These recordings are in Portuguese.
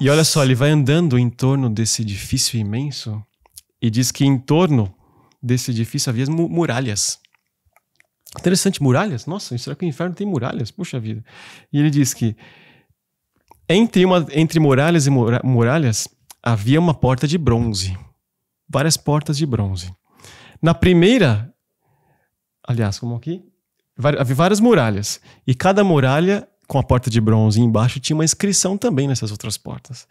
E olha só, ele vai andando em torno desse edifício imenso e diz que em torno desse edifício havia mu muralhas. Interessante, muralhas? Nossa, será que o inferno tem muralhas? Puxa vida. E ele diz que entre, uma, entre muralhas e mura muralhas havia uma porta de bronze. Várias portas de bronze. Na primeira, aliás, como aqui? Havia várias muralhas. E cada muralha com a porta de bronze e embaixo tinha uma inscrição também nessas outras portas.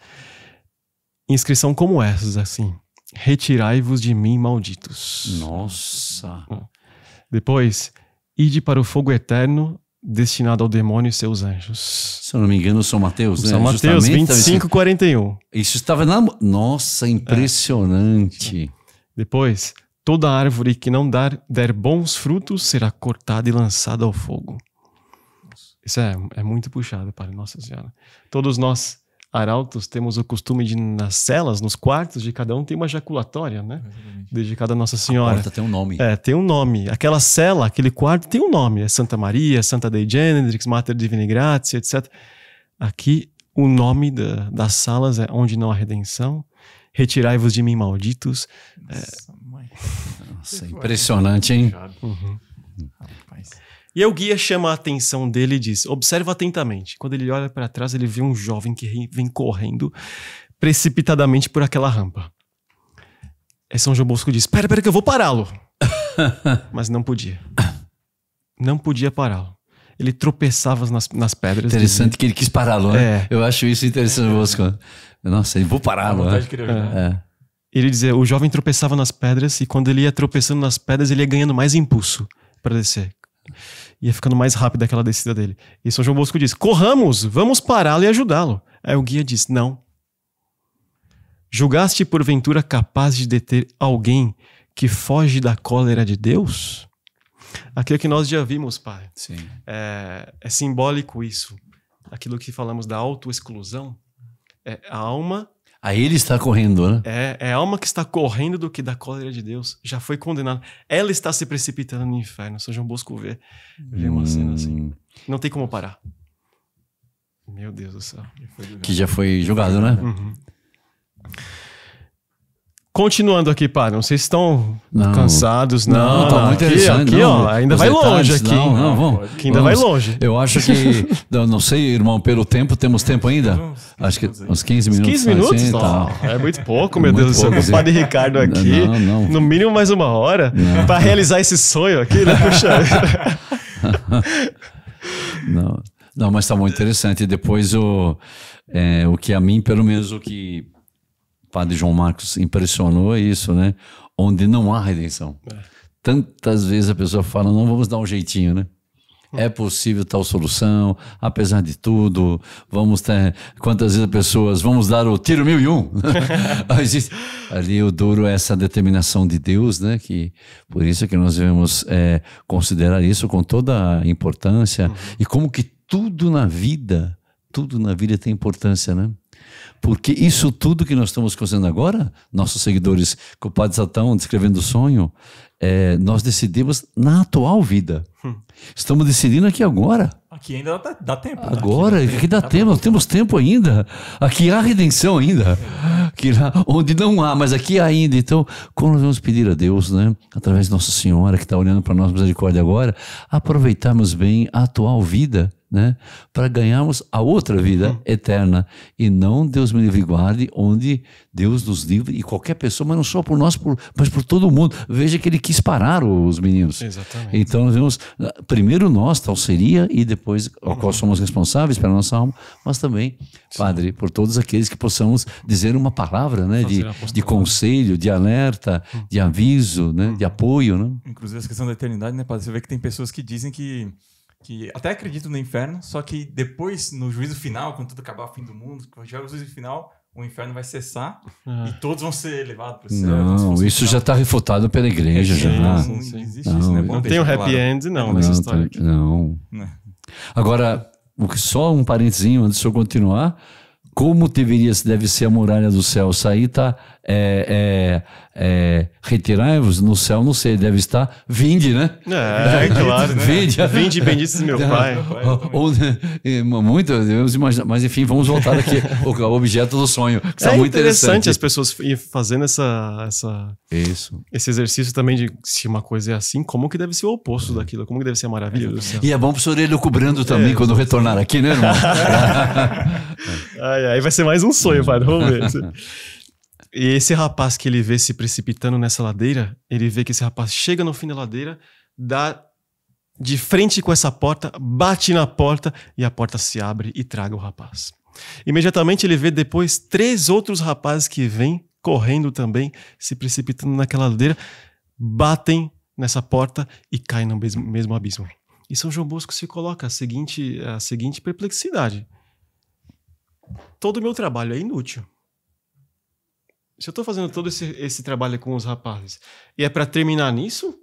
Inscrição como essas, assim. Retirai-vos de mim, malditos. Nossa. É. Depois, ide para o fogo eterno destinado ao demônio e seus anjos. Se eu não me engano, São Mateus, né? São Mateus 25, 41. Isso estava na... Nossa, é. impressionante. É. Depois, toda árvore que não dar, der bons frutos será cortada e lançada ao fogo. Isso é, é muito puxado para Nossa Senhora. Todos nós, arautos, temos o costume de, nas celas, nos quartos de cada um, tem uma jaculatória, né? Exatamente. Dedicada a Nossa Senhora. A porta tem um nome. É, tem um nome. Aquela cela, aquele quarto tem um nome. É Santa Maria, Santa Dei Genedrix, Mater Divini Gratia, etc. Aqui, o nome da, das salas é Onde Não Há Redenção, Retirai-vos de mim, malditos. Nossa, é... Nossa impressionante, hein? Uhum. Rapaz. E aí o guia chama a atenção dele e diz: observa atentamente. Quando ele olha para trás, ele vê um jovem que vem correndo precipitadamente por aquela rampa. É São João Bosco diz: espera, espera que eu vou pará-lo. Mas não podia. Não podia pará-lo ele tropeçava nas, nas pedras. Interessante dizia. que ele quis pará-lo, né? É. Eu acho isso interessante, Bosco. É. Nossa, vou pará-lo. Né? É. Ele dizia, o jovem tropeçava nas pedras e quando ele ia tropeçando nas pedras, ele ia ganhando mais impulso para descer ia ficando mais rápida aquela descida dele. E São João Bosco diz: Corramos, vamos pará-lo e ajudá-lo. Aí o guia diz: Não. Julgaste porventura capaz de deter alguém que foge da cólera de Deus? Aquilo é que nós já vimos, pai. Sim. É, é simbólico isso. Aquilo que falamos da autoexclusão. É, a alma Aí ele está correndo, né? É, é a alma que está correndo do que da cólera de Deus. Já foi condenada. Ela está se precipitando no inferno. São João Bosco vê, vê hum. uma cena assim. Hum. Não tem como parar. Meu Deus do céu. Que já foi julgado, né? Uhum. Continuando aqui, pá, não sei se estão não. cansados, não. não, tá muito aqui, aqui não, ó, ainda vai detalhes, longe aqui. Não, não, vamos. ainda vamos. vai longe. Eu acho que, não, sei, irmão, pelo tempo, temos tempo ainda? Acho que uns 15 minutos. 15 minutos? Assim, tá. É muito pouco, é meu muito Deus do céu. O padre Ricardo aqui, no mínimo mais uma hora, para realizar esse sonho aqui, né? Puxa. não, não, mas tá muito interessante. Depois o, é, o que a mim, pelo menos o que padre João Marcos impressionou é isso, né? Onde não há redenção. É. Tantas vezes a pessoa fala, não vamos dar um jeitinho, né? Hum. É possível tal solução, apesar de tudo, vamos ter. Quantas vezes as pessoas vamos dar o tiro mil e um? Ali eu duro é essa determinação de Deus, né? Que por isso que nós devemos é, considerar isso com toda a importância uhum. e como que tudo na vida, tudo na vida tem importância, né? Porque isso tudo que nós estamos fazendo agora, nossos seguidores com o Padre Satão descrevendo o sonho, é, nós decidimos na atual vida. Hum. Estamos decidindo aqui agora. Aqui ainda dá, dá tempo. Né? Agora, aqui, aqui dá, dá, tempo, tempo. temos tempo ainda. Aqui há redenção ainda. Aqui onde não há, mas aqui ainda. Então, como nós vamos pedir a Deus, né? Através de Nossa Senhora, que está olhando para nós misericórdia agora, aproveitarmos bem a atual vida né? para ganharmos a outra vida uhum. eterna. E não, Deus me livre e guarde, onde Deus nos livre e qualquer pessoa, mas não só por nós, por, mas por todo mundo. Veja que ele quis parar os meninos. Exatamente. Então nós vemos, ah, primeiro nós, tal seria, e depois, ao qual uhum. somos responsáveis pela nossa alma, mas também, Sim. Padre, por todos aqueles que possamos dizer uma palavra né? de, de conselho, de alerta, uhum. de aviso, né? de uhum. apoio. Né? Inclusive, essa questão da eternidade, né, Padre? Você vê que tem pessoas que dizem que que até acredito no inferno, só que depois, no juízo final, quando tudo acabar, o fim do mundo, quando chegar é o juízo final, o inferno vai cessar ah. e todos vão ser levados para o céu. Não, isso final. já está refutado pela igreja. É, já. Não, não, existe não, isso, Não né? tem um happy claro. end, não, nessa história. não. Tá, né? Agora, o que só um parentezinho antes de eu continuar, como deveria, deve ser a muralha do céu? Isso aí está é, é, é retirai-vos no céu, não sei, deve estar, vinde, né? É, é claro. Né? Vinde, vinde bendices meu pai. Ou, muito, devemos imaginar, mas enfim, vamos voltar aqui ao objeto do sonho, que é muito interessante. as pessoas fazendo essa, essa Isso. esse exercício também de se uma coisa é assim, como que deve ser o oposto é. daquilo, como que deve ser a maravilha do céu. E é bom pro o senhor elucubrando também quando retornar aqui, né, irmão? aí, aí vai ser mais um sonho, padre, vamos ver. E esse rapaz que ele vê se precipitando nessa ladeira, ele vê que esse rapaz chega no fim da ladeira, dá de frente com essa porta, bate na porta e a porta se abre e traga o rapaz. Imediatamente ele vê depois três outros rapazes que vêm correndo também, se precipitando naquela ladeira, batem nessa porta e caem no mesmo, mesmo abismo. E São João Bosco se coloca a seguinte, a seguinte perplexidade: todo o meu trabalho é inútil. Se eu estou fazendo todo esse, esse trabalho com os rapazes, e é para terminar nisso?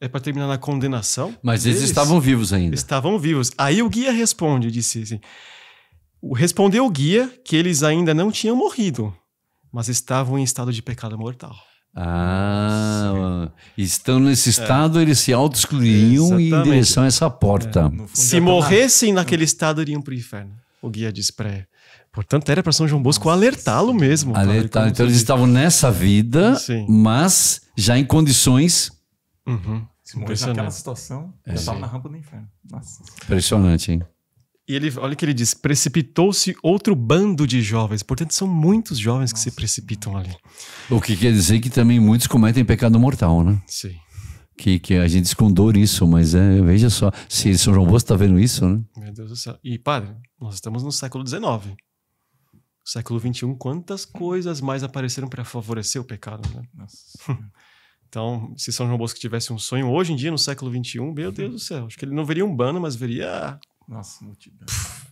É para terminar na condenação? Mas eles, eles, estavam vivos ainda. Estavam vivos. Aí o guia responde, disse assim, respondeu o guia que eles ainda não tinham morrido, mas estavam em estado de pecado mortal. Ah, estão estando nesse estado, é. eles se auto-excluíam em direção a essa porta. É, fundo, se tá morressem naquele estado, iriam para o inferno. O guia disse para Portanto, era para São João Bosco alertá-lo mesmo. Alertar. Então, eles estavam nessa vida, Sim. mas já em condições. Uhum. Se naquela situação, é. já estava na rampa do inferno. Nossa. Impressionante, hein? E ele, olha o que ele diz: precipitou-se outro bando de jovens. Portanto, são muitos jovens Nossa. que se precipitam ali. O que quer dizer que também muitos cometem pecado mortal, né? Sim. Que, que a gente esconde isso, mas é, veja só, se São João Bosco está vendo isso, né? Meu Deus do céu. E, padre, nós estamos no século XIX século XXI, quantas coisas mais apareceram para favorecer o pecado, né? então, se São João Bosco tivesse um sonho hoje em dia, no século XXI, meu Deus do céu, acho que ele não veria um bando, mas veria... Nossa, multidão,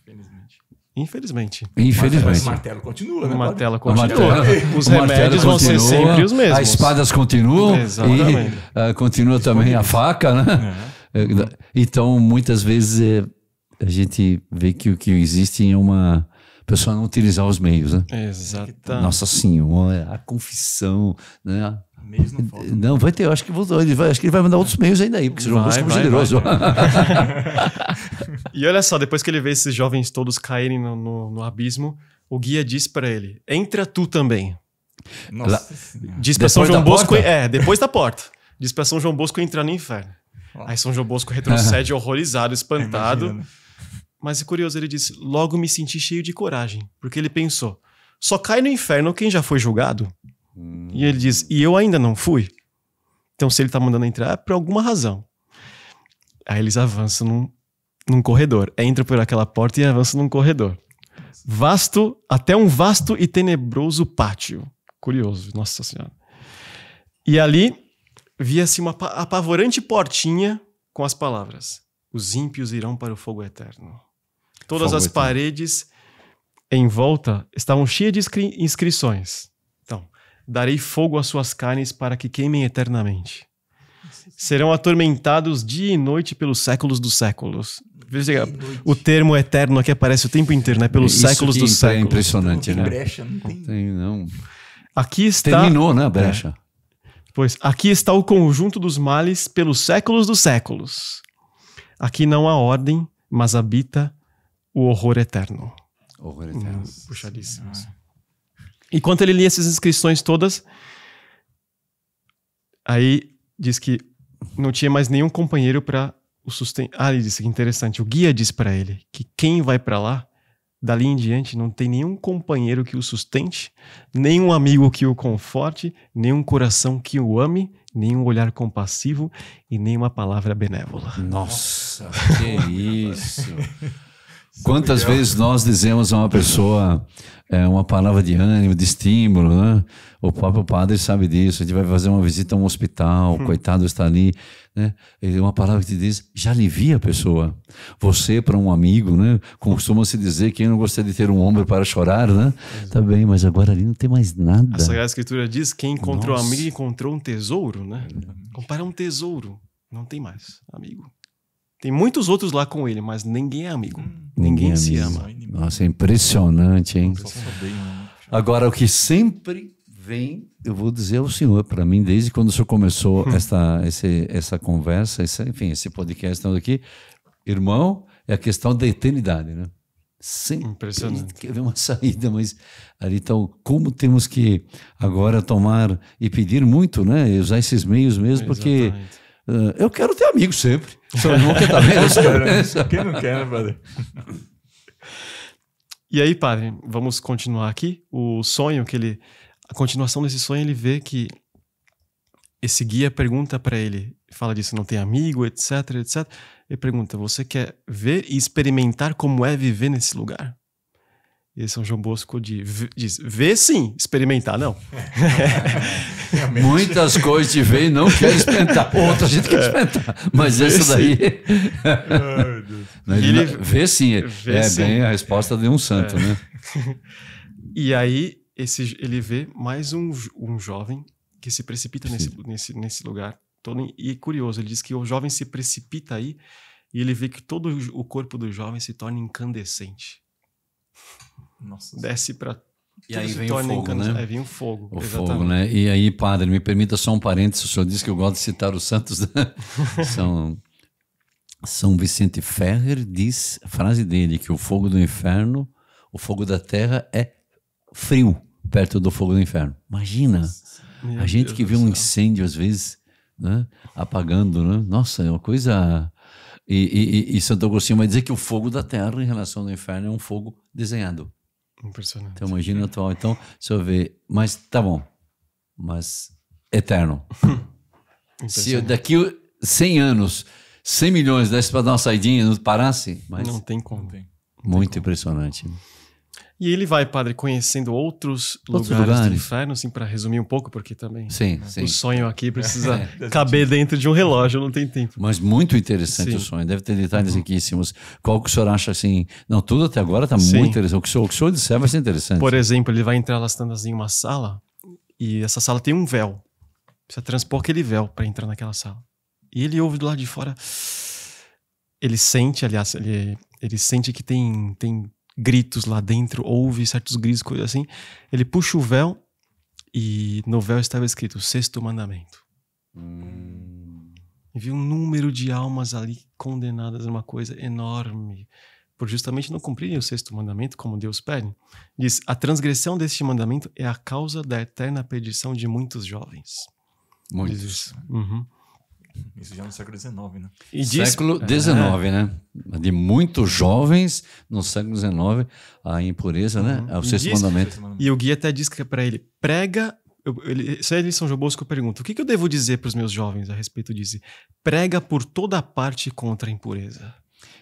infelizmente. Infelizmente. Infelizmente. O martelo continua, né? O martelo continua. os remédios vão ser sempre os mesmos. As espadas continuam. Exatamente. E, uh, continua também a faca, né? É. Eh, então, muitas vezes é, a gente vê que o que existe é uma pessoa não utilizar os meios, né? Exato. É tá. Nossa Senhora, a confissão, né? Mesmo. não vai ter, eu acho que, vou, ele vai, acho que ele vai mandar outros meios ainda aí, porque vocês vão buscar generoso. Vai, e olha só, depois que ele vê esses jovens todos caírem no, no, no abismo, o guia diz para ele: entra tu também. Nossa Lá, diz para São João Bosco, porta? é, depois da porta. Diz para São João Bosco entrar no inferno. Aí São João Bosco retrocede horrorizado, espantado. Imagina, né? Mas é curioso, ele disse: Logo me senti cheio de coragem, porque ele pensou: só cai no inferno quem já foi julgado. Hum. E ele diz: E eu ainda não fui. Então, se ele está mandando entrar, é por alguma razão. Aí eles avançam num, num corredor. Entra por aquela porta e avança num corredor. Vasto, até um vasto e tenebroso pátio. Curioso, nossa senhora. E ali via-se uma apavorante portinha com as palavras: Os ímpios irão para o fogo eterno. Todas as paredes em volta estavam cheias de inscri inscrições. Então, darei fogo às suas carnes para que queimem eternamente. Serão atormentados dia e noite pelos séculos dos séculos. Veja, o termo eterno aqui aparece o tempo inteiro, né? Pelos Isso séculos dos é séculos. É impressionante, não né? Brecha, não tem. tem não. Aqui está. Terminou, né, a é. brecha? É. Pois aqui está o conjunto dos males pelos séculos dos séculos. Aqui não há ordem, mas habita o Horror Eterno. Horror hum, Eterno. Hum, puxadíssimos. Ah. Enquanto ele lia essas inscrições todas, aí diz que não tinha mais nenhum companheiro para o sustentar. Ah, ele disse que interessante. O guia diz para ele que quem vai para lá, dali em diante, não tem nenhum companheiro que o sustente, nenhum amigo que o conforte, nenhum coração que o ame, nenhum olhar compassivo e nenhuma palavra benévola. Nossa, que isso! Quantas Miguel. vezes nós dizemos a uma pessoa é, uma palavra de ânimo, de estímulo, né? O próprio padre sabe disso. A gente vai fazer uma visita a um hospital, o hum. coitado está ali, né? E uma palavra que te diz, já alivia a pessoa. Você, para um amigo, né? Costuma-se dizer que eu não gostaria de ter um ombro para chorar, né? Exato. Tá bem, mas agora ali não tem mais nada. A Sagrada Escritura diz: quem encontrou Nossa. amigo encontrou um tesouro, né? Comparar um tesouro. Não tem mais, amigo. Tem muitos outros lá com ele, mas ninguém é amigo. Hum, ninguém, ninguém, se ama. Nossa, é impressionante, hein? Né? Agora, o que sempre vem, eu vou dizer ao senhor, para mim, desde quando o senhor começou essa, esse, essa conversa, esse, enfim, esse podcast aqui, irmão, é a questão da eternidade, né? Sempre Impressionante. quer ver uma saída, mas ali então, como temos que agora tomar e pedir muito, né? usar esses meios mesmo, porque eh, eu quero ter amigos sempre. Seu irmão quer também? Quem não quer, né, brother? E aí, padre, vamos continuar aqui. O sonho que ele. A continuação desse sonho, ele vê que esse guia pergunta para ele, fala disso, não tem amigo, etc, etc. Ele pergunta: você quer ver e experimentar como é viver nesse lugar? E São João Bosco diz: ver sim, experimentar não. Realmente. Muitas coisas te vêm e não quer espentar. Outra gente quer espentar. Mas vê essa daí. Ele vê sim. É vê é sim. bem a resposta de um santo, é. né? E aí esse, ele vê mais um, um jovem que se precipita nesse, nesse, nesse lugar. Todo, e curioso, ele diz que o jovem se precipita aí e ele vê que todo o corpo do jovem se torna incandescente. Nossa. Desce para e aí vem o fogo, encanto. Né? né? Aí vem o fogo. O exatamente. fogo, né? E aí, padre, me permita só um parênteses. O senhor disse que eu gosto de citar os santos. Né? São, São Vicente Ferrer diz, a frase dele, que o fogo do inferno, o fogo da terra é frio perto do fogo do inferno. Imagina! a gente Deus que vê um incêndio, às vezes, né? apagando, né? Nossa, é uma coisa... E, e, e Santo Agostinho vai dizer que o fogo da terra em relação ao inferno é um fogo desenhado. Impressionante. Então imagina atual. Então, se eu ver, mas tá bom, mas eterno. se eu, daqui 100 anos, 100 milhões desse para dar uma saidinha, não parasse, mas... Não tem como. Muito tem como. impressionante. E ele vai, padre, conhecendo outros, outros lugares, lugares, do inferno, assim, para resumir um pouco, porque também sim, né? sim. o sonho aqui precisa é, caber dentro de um relógio, não tem tempo. Mas muito interessante sim. o sonho, deve ter detalhes uhum. riquíssimos. Qual que o senhor acha assim? Não, tudo até agora está muito interessante. O que o senhor, o que o senhor disser vai ser interessante. Por exemplo, ele vai entrar lá em uma sala e essa sala tem um véu. Precisa transpor aquele véu para entrar naquela sala. E ele ouve do lado de fora. Ele sente, aliás, ele, ele sente que tem, tem gritos lá dentro, ouve certos gritos, coisas assim. Ele puxa o véu e no véu estava escrito o sexto mandamento. Hum. E viu um número de almas ali condenadas a uma coisa enorme por justamente não cumprirem o sexto mandamento como Deus pede. Diz: a transgressão deste mandamento é a causa da eterna perdição de muitos jovens. Muitos. Uhum. Isso já é no século XIX, né? E diz, século XIX, é. né? De muitos jovens no século XIX, a impureza, né? uhum. né? É o sexto mandamento. E o guia até diz que é para ele: prega. Eu, ele, é de São João Bosco, eu pergunto: o que, que eu devo dizer para os meus jovens a respeito disso? Prega por toda parte contra a impureza.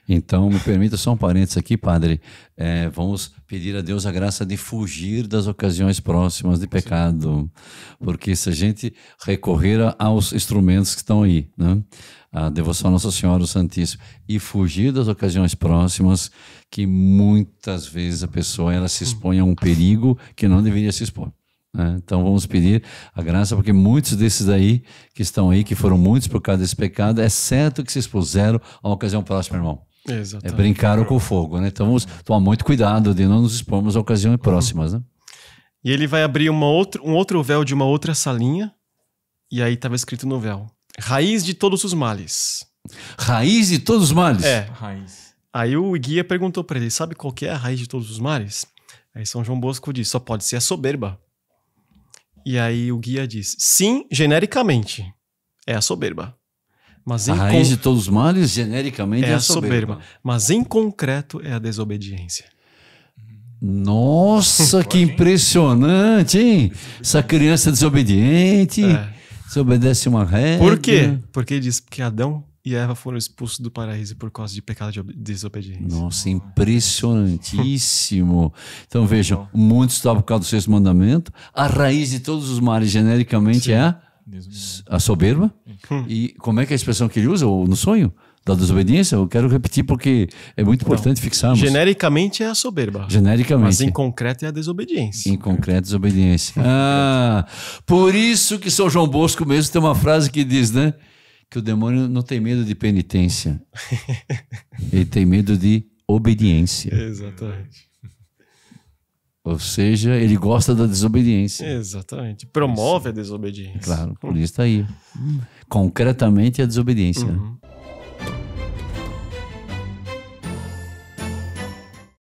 Então, me permita só um parênteses aqui, padre. É, vamos pedir a Deus a graça de fugir das ocasiões próximas de pecado, porque se a gente recorrer aos instrumentos que estão aí, né? a devoção a Nossa Senhora, o Santíssimo, e fugir das ocasiões próximas, que muitas vezes a pessoa ela se expõe a um perigo que não deveria se expor. Né? Então vamos pedir a graça, porque muitos desses aí que estão aí, que foram muitos por causa desse pecado, é certo que se expuseram a ocasião próxima, irmão. Exatamente. É, brincar com o fogo, né? Então vamos tomar muito cuidado de não nos expormos a ocasiões uhum. próximas, né? E ele vai abrir uma outra, um outro véu de uma outra salinha, e aí estava escrito no véu: Raiz de todos os males. Raiz de todos os males? É. Raiz. Aí o guia perguntou para ele: Sabe qual é a raiz de todos os males? Aí São João Bosco diz: Só pode ser a soberba. E aí o guia diz: Sim, genericamente, é a soberba. Mas a raiz con... de todos os males, genericamente, é, é a soberba. soberba. Mas em concreto é a desobediência. Nossa, que impressionante, hein? Essa criança desobediente, é. desobedece uma regra. Por quê? Porque diz que Adão e Eva foram expulsos do paraíso por causa de pecado de desobediência. Nossa, impressionantíssimo. Então vejam, muitos estavam por causa do sexto mandamento. A raiz de todos os males genericamente Sim. é a né? a soberba. Hum. E como é que é a expressão que ele usa no sonho? Da desobediência? Eu quero repetir porque é muito então, importante fixarmos. Genericamente é a soberba. Genericamente. Mas em concreto é a desobediência. Em concreto, desobediência. ah, por isso que São João Bosco mesmo tem uma frase que diz, né? Que o demônio não tem medo de penitência. ele tem medo de obediência. Exatamente. Ou seja, ele gosta da desobediência. Exatamente. Promove isso. a desobediência. Claro, por isso está aí. Concretamente a desobediência. Né? Uhum. Né?